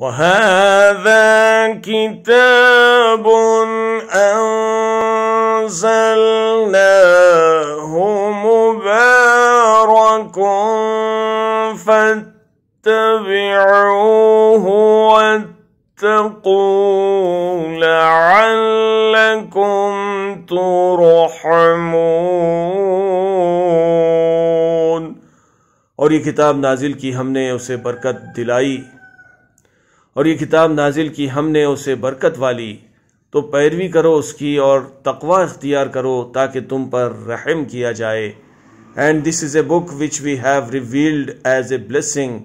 وهذا كتاب أنزلناه مبارك فاتبعوه واتقوا لعلكم ترحمون اور یہ کتاب نازل کی ہم نے اسے برکت دلائی और ये किताब नाजिल की हमने उसे बरकत वाली तो पैरवी करो उसकी और तकवा इख्तियार करो ताकि तुम पर रहम किया जाए and this is a book which we have revealed as a blessing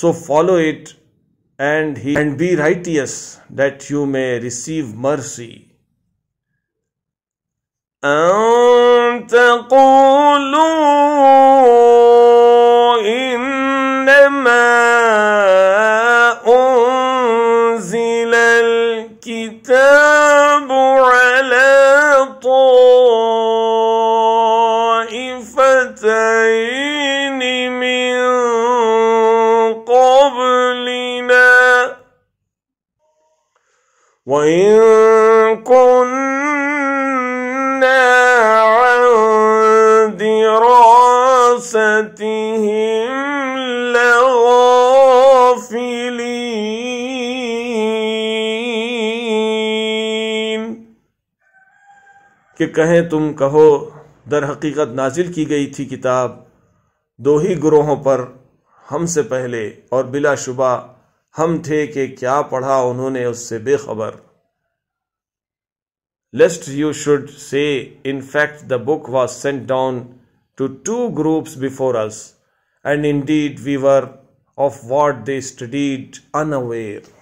so follow it and he and be righteous that you may receive mercy تقولوا إنما اثنتين من قبلنا وإن كنا عن دراستهم لغافلين कि कहें तुम कहो दर हकीकत नाजिल की गई थी किताब दो ही ग्रोहों पर हमसे पहले और बिला शुबा हम थे कि क्या पढ़ा उन्होंने उससे बेखबर lest you should say, in fact, the book was sent down to two groups before us, and indeed we were of what they studied unaware.